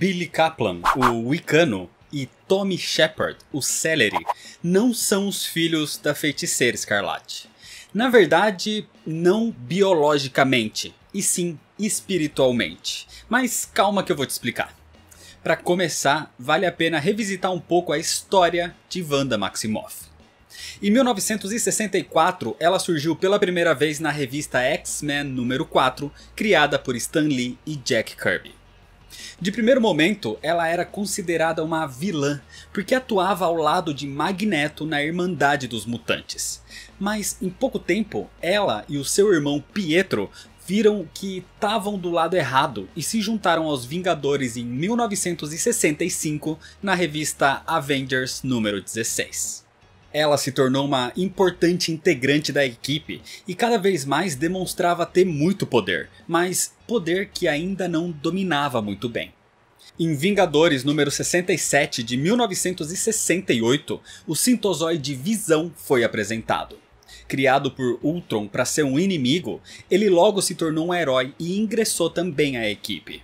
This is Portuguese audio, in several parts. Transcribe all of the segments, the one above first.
Billy Kaplan, o Wicano, e Tommy Shepard, o Celery, não são os filhos da feiticeira escarlate. Na verdade, não biologicamente, e sim espiritualmente. Mas calma que eu vou te explicar. Para começar, vale a pena revisitar um pouco a história de Wanda Maximoff. Em 1964, ela surgiu pela primeira vez na revista X-Men número 4, criada por Stan Lee e Jack Kirby. De primeiro momento, ela era considerada uma vilã, porque atuava ao lado de Magneto na Irmandade dos Mutantes. Mas em pouco tempo, ela e o seu irmão Pietro viram que estavam do lado errado e se juntaram aos Vingadores em 1965 na revista Avengers número 16. Ela se tornou uma importante integrante da equipe e cada vez mais demonstrava ter muito poder, mas poder que ainda não dominava muito bem. Em Vingadores número 67 de 1968, o sintozoide Visão foi apresentado. Criado por Ultron para ser um inimigo, ele logo se tornou um herói e ingressou também à equipe.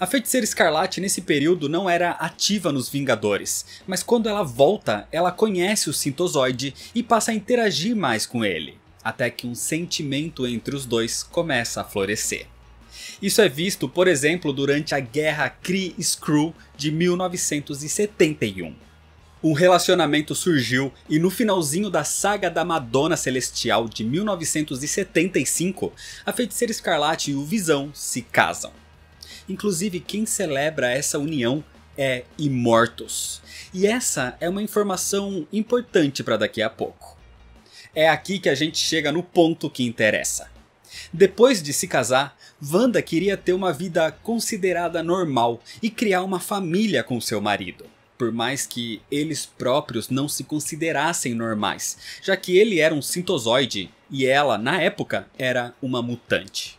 A Feiticeira Escarlate nesse período não era ativa nos Vingadores, mas quando ela volta, ela conhece o Sintozoide e passa a interagir mais com ele, até que um sentimento entre os dois começa a florescer. Isso é visto, por exemplo, durante a Guerra Kree-Skrull de 1971. Um relacionamento surgiu e no finalzinho da saga da Madonna Celestial de 1975, a Feiticeira Escarlate e o Visão se casam. Inclusive, quem celebra essa união é Imortos. E essa é uma informação importante para daqui a pouco. É aqui que a gente chega no ponto que interessa. Depois de se casar, Wanda queria ter uma vida considerada normal e criar uma família com seu marido. Por mais que eles próprios não se considerassem normais, já que ele era um sintozoide e ela, na época, era uma mutante.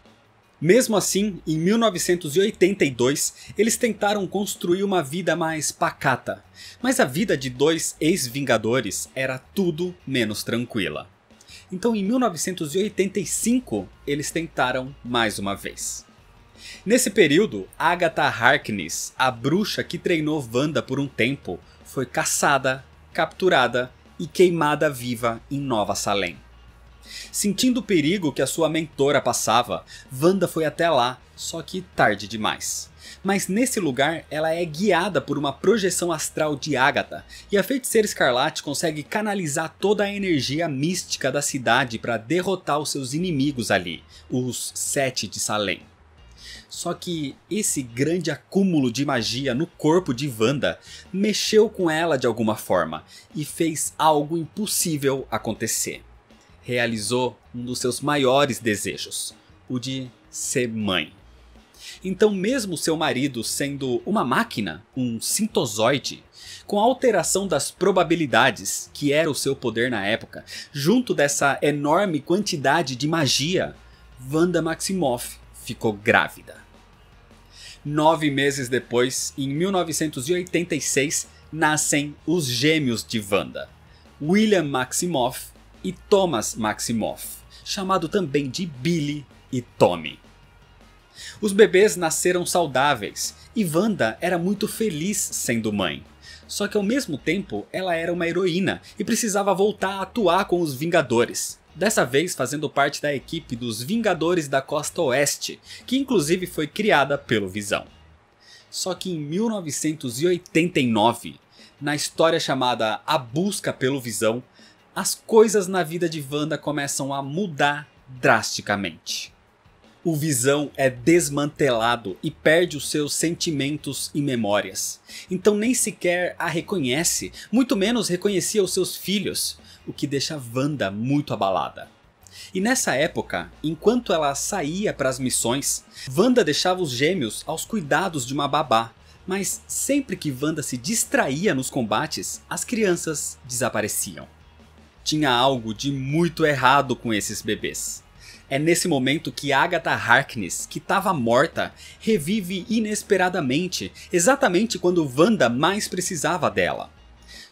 Mesmo assim, em 1982, eles tentaram construir uma vida mais pacata, mas a vida de dois ex-vingadores era tudo menos tranquila. Então, em 1985, eles tentaram mais uma vez. Nesse período, Agatha Harkness, a bruxa que treinou Wanda por um tempo, foi caçada, capturada e queimada viva em Nova Salem. Sentindo o perigo que a sua mentora passava, Wanda foi até lá, só que tarde demais. Mas nesse lugar, ela é guiada por uma projeção astral de Agatha, e a feiticeira escarlate consegue canalizar toda a energia mística da cidade para derrotar os seus inimigos ali, os Sete de Salem. Só que esse grande acúmulo de magia no corpo de Wanda mexeu com ela de alguma forma e fez algo impossível acontecer realizou um dos seus maiores desejos, o de ser mãe. Então, mesmo seu marido sendo uma máquina, um sintozoide, com a alteração das probabilidades, que era o seu poder na época, junto dessa enorme quantidade de magia, Wanda Maximoff ficou grávida. Nove meses depois, em 1986, nascem os gêmeos de Wanda, William Maximoff e Thomas Maximoff, chamado também de Billy e Tommy. Os bebês nasceram saudáveis e Wanda era muito feliz sendo mãe. Só que ao mesmo tempo, ela era uma heroína e precisava voltar a atuar com os Vingadores. Dessa vez fazendo parte da equipe dos Vingadores da Costa Oeste, que inclusive foi criada pelo Visão. Só que em 1989, na história chamada A Busca pelo Visão, as coisas na vida de Wanda começam a mudar drasticamente. O Visão é desmantelado e perde os seus sentimentos e memórias. Então nem sequer a reconhece, muito menos reconhecia os seus filhos, o que deixa Wanda muito abalada. E nessa época, enquanto ela saía para as missões, Wanda deixava os gêmeos aos cuidados de uma babá, mas sempre que Wanda se distraía nos combates, as crianças desapareciam tinha algo de muito errado com esses bebês. É nesse momento que Agatha Harkness, que estava morta, revive inesperadamente, exatamente quando Wanda mais precisava dela.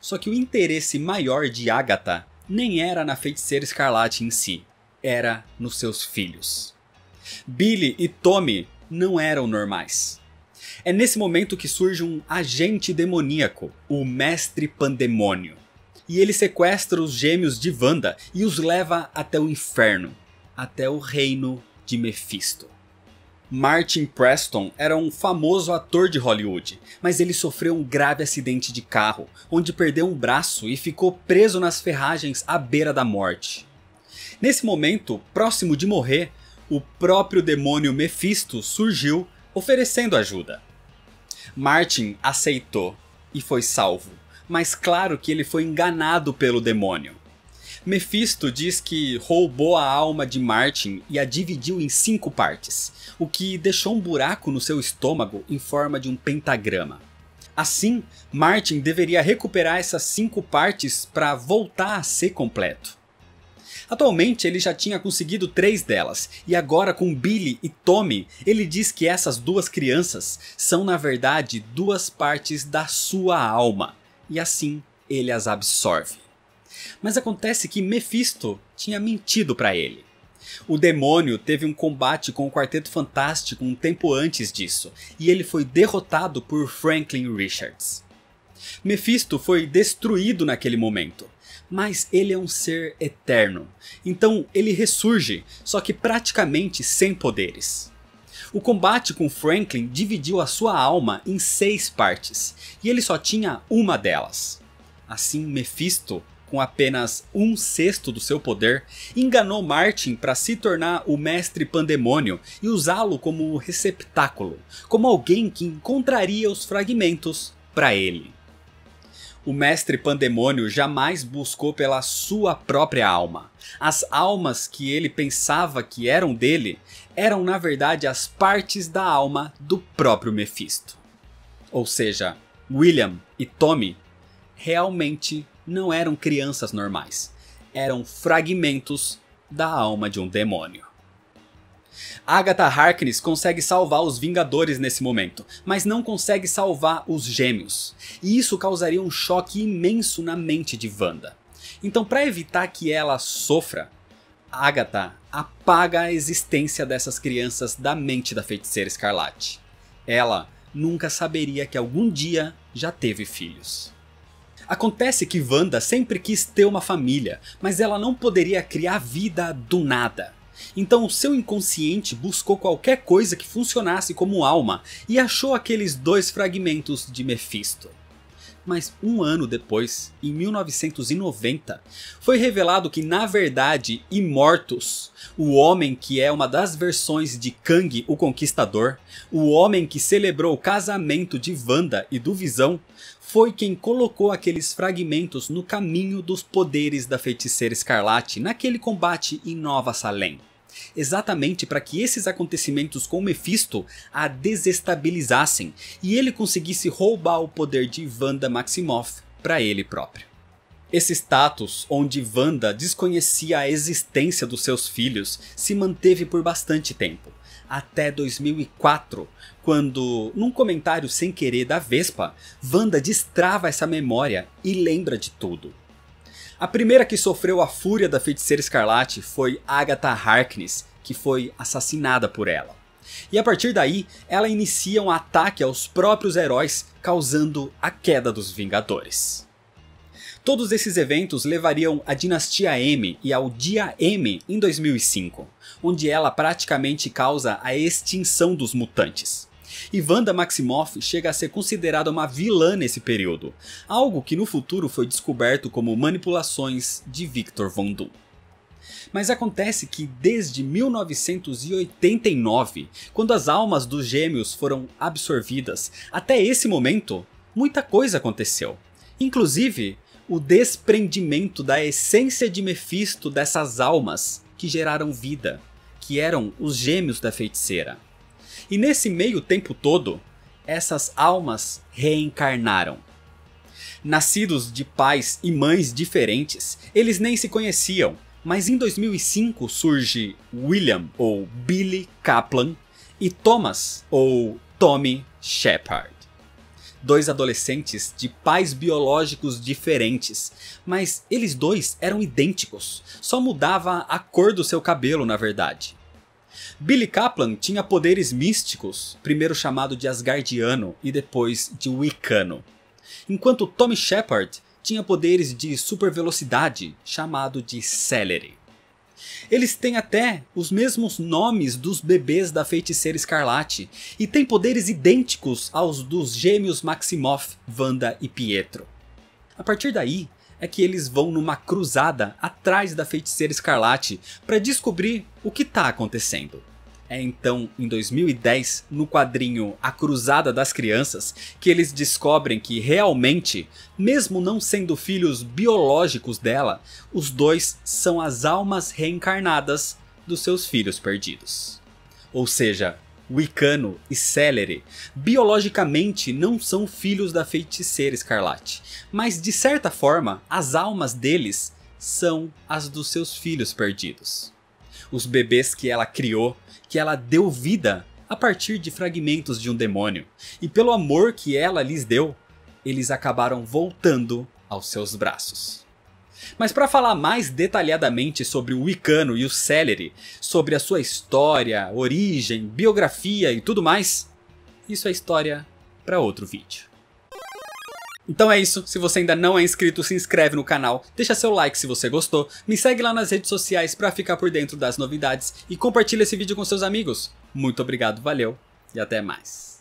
Só que o interesse maior de Agatha nem era na feiticeira escarlate em si, era nos seus filhos. Billy e Tommy não eram normais. É nesse momento que surge um agente demoníaco, o Mestre Pandemônio e ele sequestra os gêmeos de Wanda e os leva até o inferno, até o reino de Mephisto. Martin Preston era um famoso ator de Hollywood, mas ele sofreu um grave acidente de carro, onde perdeu um braço e ficou preso nas ferragens à beira da morte. Nesse momento, próximo de morrer, o próprio demônio Mephisto surgiu oferecendo ajuda. Martin aceitou e foi salvo mas claro que ele foi enganado pelo demônio. Mephisto diz que roubou a alma de Martin e a dividiu em cinco partes, o que deixou um buraco no seu estômago em forma de um pentagrama. Assim, Martin deveria recuperar essas cinco partes para voltar a ser completo. Atualmente ele já tinha conseguido três delas, e agora com Billy e Tommy, ele diz que essas duas crianças são na verdade duas partes da sua alma e assim ele as absorve. Mas acontece que Mephisto tinha mentido para ele. O demônio teve um combate com o Quarteto Fantástico um tempo antes disso, e ele foi derrotado por Franklin Richards. Mephisto foi destruído naquele momento, mas ele é um ser eterno, então ele ressurge, só que praticamente sem poderes. O combate com Franklin dividiu a sua alma em seis partes, e ele só tinha uma delas. Assim, Mephisto, com apenas um sexto do seu poder, enganou Martin para se tornar o mestre pandemônio e usá-lo como receptáculo, como alguém que encontraria os fragmentos para ele. O mestre pandemônio jamais buscou pela sua própria alma. As almas que ele pensava que eram dele eram na verdade as partes da alma do próprio Mephisto. Ou seja, William e Tommy realmente não eram crianças normais, eram fragmentos da alma de um demônio. Agatha Harkness consegue salvar os Vingadores nesse momento, mas não consegue salvar os Gêmeos, e isso causaria um choque imenso na mente de Wanda. Então, para evitar que ela sofra, Agatha apaga a existência dessas crianças da mente da feiticeira escarlate. Ela nunca saberia que algum dia já teve filhos. Acontece que Wanda sempre quis ter uma família, mas ela não poderia criar vida do nada. Então seu inconsciente buscou qualquer coisa que funcionasse como alma e achou aqueles dois fragmentos de Mephisto mas um ano depois, em 1990, foi revelado que na verdade Imortus, o homem que é uma das versões de Kang o Conquistador, o homem que celebrou o casamento de Wanda e do Visão, foi quem colocou aqueles fragmentos no caminho dos poderes da feiticeira escarlate naquele combate em Nova Salem exatamente para que esses acontecimentos com Mephisto a desestabilizassem e ele conseguisse roubar o poder de Wanda Maximoff para ele próprio. Esse status, onde Wanda desconhecia a existência dos seus filhos, se manteve por bastante tempo, até 2004, quando, num comentário sem querer da Vespa, Wanda destrava essa memória e lembra de tudo. A primeira que sofreu a fúria da feiticeira escarlate foi Agatha Harkness, que foi assassinada por ela. E a partir daí, ela inicia um ataque aos próprios heróis, causando a queda dos Vingadores. Todos esses eventos levariam à Dinastia M e ao Dia M em 2005, onde ela praticamente causa a extinção dos mutantes e Wanda Maximoff chega a ser considerada uma vilã nesse período, algo que no futuro foi descoberto como manipulações de Victor Von Doom. Mas acontece que desde 1989, quando as almas dos gêmeos foram absorvidas, até esse momento, muita coisa aconteceu. Inclusive, o desprendimento da essência de Mephisto dessas almas que geraram vida, que eram os gêmeos da feiticeira. E nesse meio tempo todo, essas almas reencarnaram. Nascidos de pais e mães diferentes, eles nem se conheciam, mas em 2005 surge William ou Billy Kaplan e Thomas ou Tommy Shepard. Dois adolescentes de pais biológicos diferentes, mas eles dois eram idênticos, só mudava a cor do seu cabelo, na verdade. Billy Kaplan tinha poderes místicos, primeiro chamado de Asgardiano e depois de Wiccano. Enquanto Tommy Shepard tinha poderes de super velocidade, chamado de Celery. Eles têm até os mesmos nomes dos bebês da feiticeira escarlate e têm poderes idênticos aos dos gêmeos Maximoff, Wanda e Pietro. A partir daí, é que eles vão numa cruzada atrás da feiticeira escarlate para descobrir o que está acontecendo. É então em 2010, no quadrinho A Cruzada das Crianças, que eles descobrem que realmente, mesmo não sendo filhos biológicos dela, os dois são as almas reencarnadas dos seus filhos perdidos. Ou seja, Wicano e Celery biologicamente não são filhos da feiticeira escarlate, mas de certa forma as almas deles são as dos seus filhos perdidos. Os bebês que ela criou, que ela deu vida a partir de fragmentos de um demônio, e pelo amor que ela lhes deu, eles acabaram voltando aos seus braços. Mas para falar mais detalhadamente sobre o Wicano e o Celery, sobre a sua história, origem, biografia e tudo mais, isso é história para outro vídeo. Então é isso, se você ainda não é inscrito, se inscreve no canal, deixa seu like se você gostou, me segue lá nas redes sociais para ficar por dentro das novidades e compartilha esse vídeo com seus amigos. Muito obrigado, valeu e até mais.